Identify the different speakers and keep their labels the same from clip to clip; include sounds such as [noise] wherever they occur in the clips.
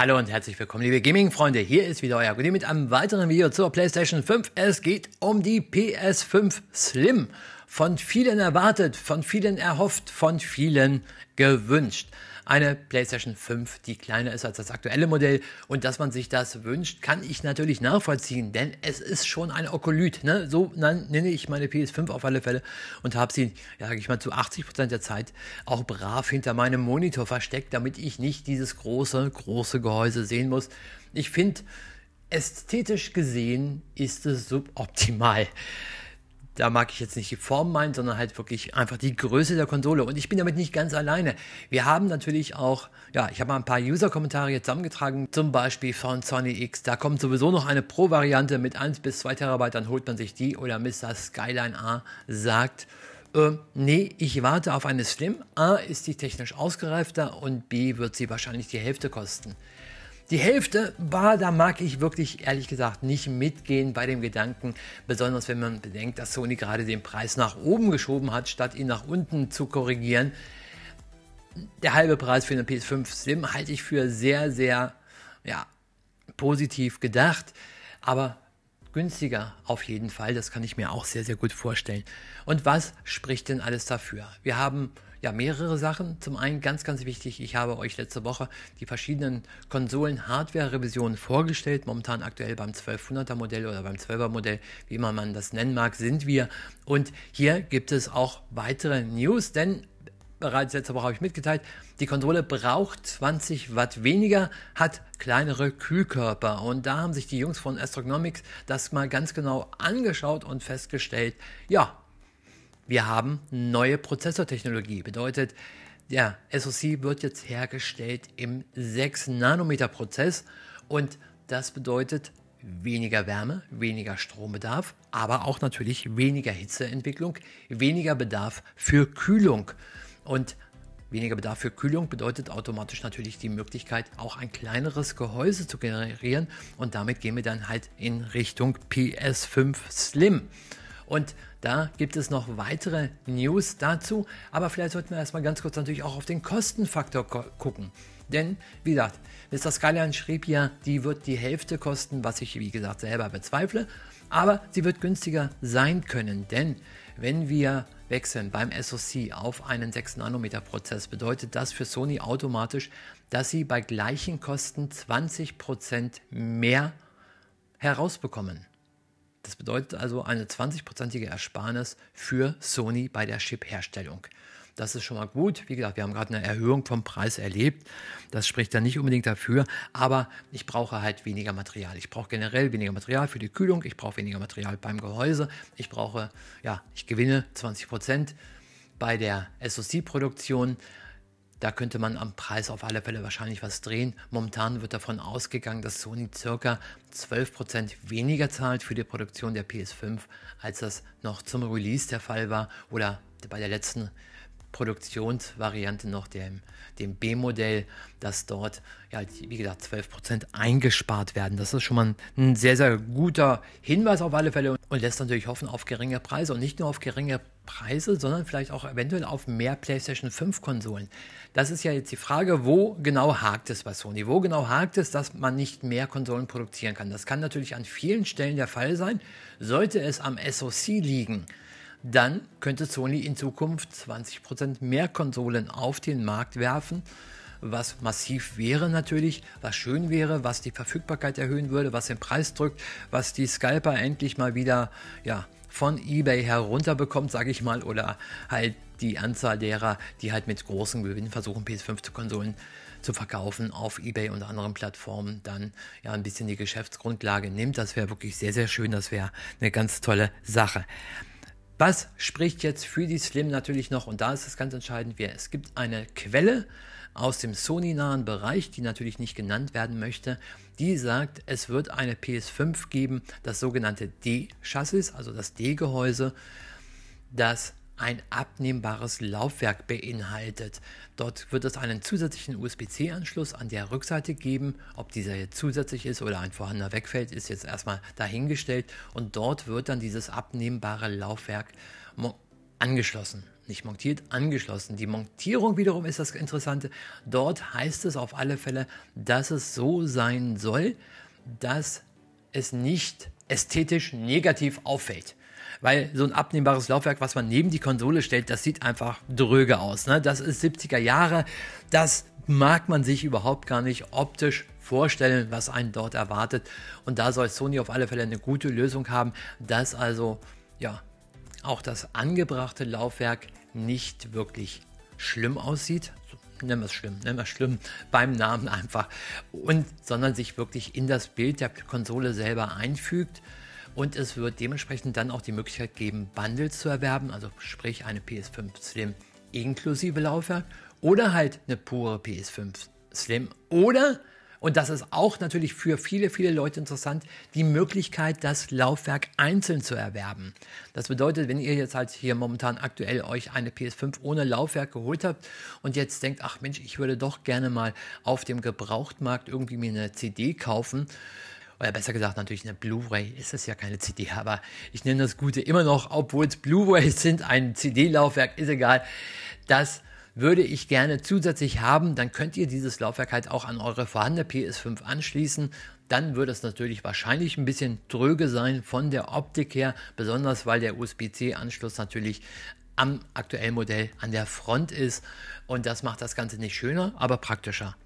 Speaker 1: Hallo und herzlich willkommen, liebe Gaming-Freunde. Hier ist wieder euer Gudi mit einem weiteren Video zur PlayStation 5. Es geht um die PS5 Slim von vielen erwartet, von vielen erhofft, von vielen gewünscht. Eine PlayStation 5, die kleiner ist als das aktuelle Modell und dass man sich das wünscht, kann ich natürlich nachvollziehen, denn es ist schon ein Okolyt. Ne? So nenne ich meine PS5 auf alle Fälle und habe sie, ja, sag ich mal, zu 80% Prozent der Zeit auch brav hinter meinem Monitor versteckt, damit ich nicht dieses große, große Gehäuse sehen muss. Ich finde, ästhetisch gesehen ist es suboptimal. Da mag ich jetzt nicht die Form meinen, sondern halt wirklich einfach die Größe der Konsole. Und ich bin damit nicht ganz alleine. Wir haben natürlich auch, ja, ich habe mal ein paar User-Kommentare jetzt zusammengetragen, zum Beispiel von Sony X. Da kommt sowieso noch eine Pro-Variante mit 1 bis 2 Terabyte, dann holt man sich die oder Mr. Skyline A sagt, äh, nee, ich warte auf eine Slim. A ist die technisch ausgereifter und B wird sie wahrscheinlich die Hälfte kosten. Die Hälfte, bah, da mag ich wirklich ehrlich gesagt nicht mitgehen bei dem Gedanken, besonders wenn man bedenkt, dass Sony gerade den Preis nach oben geschoben hat, statt ihn nach unten zu korrigieren. Der halbe Preis für eine PS5 Slim halte ich für sehr, sehr ja, positiv gedacht, aber günstiger auf jeden Fall. Das kann ich mir auch sehr, sehr gut vorstellen. Und was spricht denn alles dafür? Wir haben ja, mehrere Sachen. Zum einen ganz, ganz wichtig, ich habe euch letzte Woche die verschiedenen Konsolen-Hardware-Revisionen vorgestellt. Momentan aktuell beim 1200er Modell oder beim 12er Modell, wie immer man das nennen mag, sind wir. Und hier gibt es auch weitere News, denn bereits letzte Woche habe ich mitgeteilt, die Konsole braucht 20 Watt weniger, hat kleinere Kühlkörper. Und da haben sich die Jungs von Astronomics das mal ganz genau angeschaut und festgestellt, ja, wir haben neue Prozessortechnologie. Bedeutet, der SoC wird jetzt hergestellt im 6-Nanometer-Prozess und das bedeutet weniger Wärme, weniger Strombedarf, aber auch natürlich weniger Hitzeentwicklung, weniger Bedarf für Kühlung. Und weniger Bedarf für Kühlung bedeutet automatisch natürlich die Möglichkeit, auch ein kleineres Gehäuse zu generieren. Und damit gehen wir dann halt in Richtung PS5 Slim. Und da gibt es noch weitere News dazu. Aber vielleicht sollten wir erstmal ganz kurz natürlich auch auf den Kostenfaktor gucken. Denn, wie gesagt, Mr. Skyline schrieb ja, die wird die Hälfte kosten, was ich, wie gesagt, selber bezweifle. Aber sie wird günstiger sein können, denn wenn wir wechseln beim SoC auf einen 6-Nanometer-Prozess, bedeutet das für Sony automatisch, dass sie bei gleichen Kosten 20% mehr herausbekommen. Das bedeutet also eine 20-prozentige Ersparnis für Sony bei der Chip-Herstellung. Das ist schon mal gut. Wie gesagt, wir haben gerade eine Erhöhung vom Preis erlebt. Das spricht dann nicht unbedingt dafür. Aber ich brauche halt weniger Material. Ich brauche generell weniger Material für die Kühlung. Ich brauche weniger Material beim Gehäuse. Ich brauche, ja, ich gewinne 20 Prozent bei der SoC-Produktion. Da könnte man am Preis auf alle Fälle wahrscheinlich was drehen. Momentan wird davon ausgegangen, dass Sony ca. 12% weniger zahlt für die Produktion der PS5, als das noch zum Release der Fall war oder bei der letzten Produktionsvariante noch, dem, dem B-Modell, dass dort, ja, wie gesagt, 12% eingespart werden. Das ist schon mal ein, ein, sehr, sehr guter Hinweis auf alle Fälle und lässt natürlich hoffen auf geringe Preise und nicht nur auf geringe Preise, sondern vielleicht auch eventuell auf mehr PlayStation 5 Konsolen. Das ist ja jetzt die Frage, wo genau hakt es bei Sony? Wo genau hakt es, dass man nicht mehr Konsolen produzieren kann? Das kann natürlich an vielen Stellen der Fall sein. Sollte es am SoC liegen, dann könnte Sony in Zukunft 20% mehr Konsolen auf den Markt werfen, was massiv wäre natürlich, was schön wäre, was die Verfügbarkeit erhöhen würde, was den Preis drückt, was die Scalper endlich mal wieder ja, von eBay herunterbekommt, sage ich mal, oder halt die Anzahl derer, die halt mit großem Gewinn versuchen, PS5-Konsolen zu verkaufen auf eBay und anderen Plattformen, dann ja ein bisschen die Geschäftsgrundlage nimmt. Das wäre wirklich sehr, sehr schön. Das wäre eine ganz tolle Sache. Was spricht jetzt für die Slim natürlich noch? Und da ist es ganz entscheidend, wer. es gibt eine Quelle aus dem Sony-nahen Bereich, die natürlich nicht genannt werden möchte, die sagt, es wird eine PS5 geben, das sogenannte D-Chassis, also das D-Gehäuse, das ein abnehmbares Laufwerk beinhaltet. Dort wird es einen zusätzlichen USB-C-Anschluss an der Rückseite geben. Ob dieser jetzt zusätzlich ist oder ein vorhandener wegfällt, ist jetzt erstmal dahingestellt. Und dort wird dann dieses abnehmbare Laufwerk angeschlossen. Nicht montiert, angeschlossen. Die Montierung wiederum ist das Interessante. Dort heißt es auf alle Fälle, dass es so sein soll, dass es nicht ästhetisch negativ auffällt weil so ein abnehmbares Laufwerk, was man neben die Konsole stellt, das sieht einfach dröge aus. Ne? Das ist 70er Jahre, das mag man sich überhaupt gar nicht optisch vorstellen, was einen dort erwartet. Und da soll Sony auf alle Fälle eine gute Lösung haben, dass also ja auch das angebrachte Laufwerk nicht wirklich schlimm aussieht. Nimm es schlimm, nimm es schlimm [laughs] beim Namen einfach. Und sondern sich wirklich in das Bild der Konsole selber einfügt. Und es wird dementsprechend dann auch die Möglichkeit geben, Bundles zu erwerben, also sprich eine PS5 Slim inklusive Laufwerk oder halt eine pure PS5 Slim oder und das ist auch natürlich für viele, viele Leute interessant, die Möglichkeit, das Laufwerk einzeln zu erwerben. Das bedeutet, wenn ihr jetzt halt hier momentan aktuell euch eine PS5 ohne Laufwerk geholt habt und jetzt denkt, ach Mensch, ich würde doch gerne mal auf dem Gebrauchtmarkt irgendwie mir eine CD kaufen, oder besser gesagt natürlich eine Blu-ray ist es ja keine CD, aber ich nenne das Gute immer noch, obwohl es Blu-rays [laughs] sind, ein CD-Laufwerk ist egal. Das würde ich gerne zusätzlich haben, dann könnt ihr dieses Laufwerk halt auch an eure vorhandene PS5 anschließen. Dann würde es natürlich wahrscheinlich ein bisschen tröge sein von der Optik her, besonders weil der USB-C-Anschluss natürlich am aktuellen Modell an der Front ist. Und das macht das Ganze nicht schöner, aber praktischer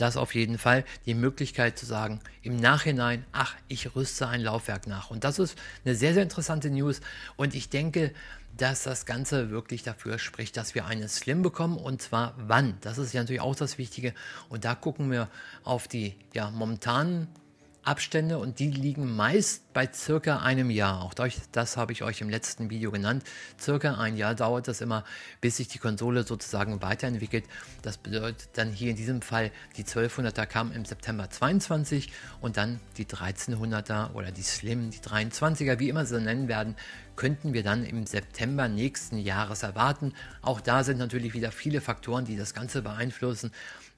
Speaker 1: das auf jeden Fall, die Möglichkeit zu sagen, im Nachhinein, ach, ich rüste ein Laufwerk nach. Und das ist eine sehr, sehr interessante News. Und ich denke, dass das Ganze wirklich dafür spricht, dass wir eine Slim bekommen und zwar wann. Das ist ja natürlich auch das Wichtige. Und da gucken wir auf die ja, momentanen Abstände und die liegen meist bei circa einem Jahr. Auch das, das habe ich euch im letzten Video genannt. Circa ein Jahr dauert das immer, bis sich die Konsole sozusagen weiterentwickelt. Das bedeutet dann hier in diesem Fall die 1200er kam im September 22 und dann die 1300er oder die Slim, die 23er, wie immer sie nennen werden, könnten wir dann im September nächsten Jahres erwarten. Auch da sind natürlich wieder viele Faktoren, die das Ganze beeinflussen,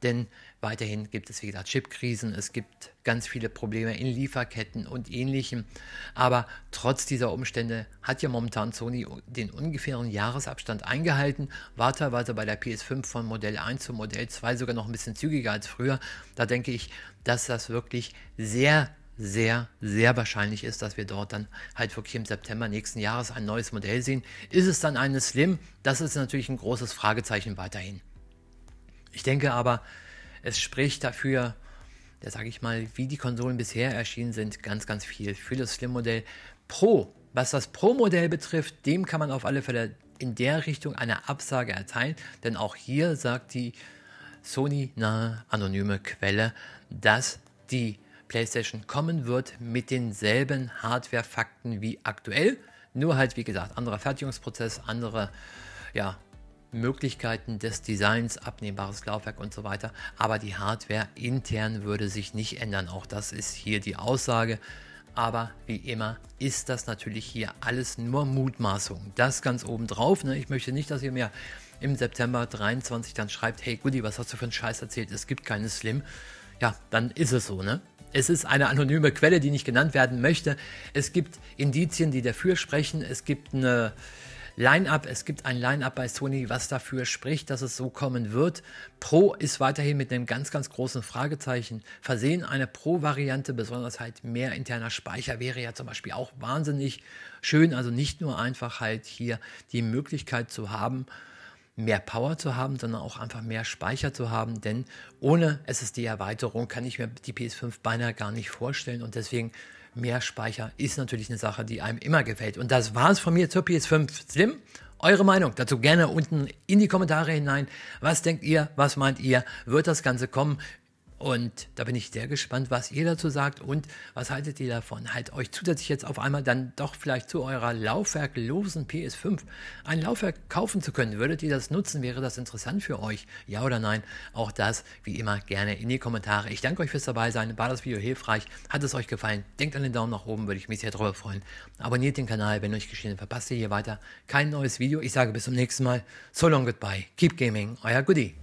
Speaker 1: denn weiterhin gibt es, wie gesagt, Chipkrisen, es gibt ganz viele Probleme in Lieferketten und ähnlichem. Aber trotz dieser Umstände hat ja momentan Sony den ungefähren Jahresabstand eingehalten, war teilweise bei der PS5 von Modell 1 zu Modell 2 sogar noch ein bisschen zügiger als früher. Da denke ich, dass das wirklich sehr, sehr, sehr wahrscheinlich ist, dass wir dort dann halt wirklich im September nächsten Jahres ein neues Modell sehen. Ist es dann eine Slim? Das ist natürlich ein großes Fragezeichen weiterhin. Ich denke aber, es spricht dafür, der, sage ich mal, wie die Konsolen bisher erschienen sind, ganz, ganz viel für das Slim-Modell Pro. Was das Pro-Modell betrifft, dem kann man auf alle Fälle in der Richtung eine Absage erteilen, denn auch hier sagt die Sony-nahe anonyme Quelle, dass die PlayStation kommen wird mit denselben Hardware-Fakten wie aktuell, nur halt wie gesagt anderer Fertigungsprozess, andere ja, Möglichkeiten des Designs, abnehmbares Laufwerk und so weiter. Aber die Hardware intern würde sich nicht ändern. Auch das ist hier die Aussage. Aber wie immer ist das natürlich hier alles nur Mutmaßung. Das ganz oben drauf. Ne? Ich möchte nicht, dass ihr mir im September 23 dann schreibt, hey Goody, was hast du für einen Scheiß erzählt? Es gibt keine Slim. Ja, dann ist es so, ne? Es ist eine anonyme Quelle, die nicht genannt werden möchte. Es gibt Indizien, die dafür sprechen. Es gibt eine Line-Up. Es gibt ein Line-Up bei Sony, was dafür spricht, dass es so kommen wird. Pro ist weiterhin mit einem ganz, ganz großen Fragezeichen versehen. Eine Pro-Variante, besonders halt mehr interner Speicher, wäre ja zum Beispiel auch wahnsinnig schön. Also nicht nur einfach halt hier die Möglichkeit zu haben, mehr Power zu haben, sondern auch einfach mehr Speicher zu haben, denn ohne SSD-Erweiterung kann ich mir die PS5 beinahe gar nicht vorstellen und deswegen mehr Speicher ist natürlich eine Sache, die einem immer gefällt. Und das war es von mir zur PS5 Slim. Eure Meinung dazu gerne unten in die Kommentare hinein. Was denkt ihr? Was meint ihr? Wird das Ganze kommen? Und da bin ich sehr gespannt, was ihr dazu sagt und was haltet ihr davon? Halt euch zusätzlich jetzt auf einmal dann doch vielleicht zu eurer laufwerklosen PS5 ein Laufwerk kaufen zu können. Würdet ihr das nutzen? Wäre das interessant für euch? Ja oder nein? Auch das, wie immer, gerne in die Kommentare. Ich danke euch fürs dabei sein. War das Video hilfreich? Hat es euch gefallen? Denkt an den Daumen nach oben, würde ich mich sehr darüber freuen. Abonniert den Kanal, wenn euch geschehen, verpasst ihr hier weiter kein neues Video. Ich sage bis zum nächsten Mal. So long, goodbye. Keep gaming. Euer Goodie.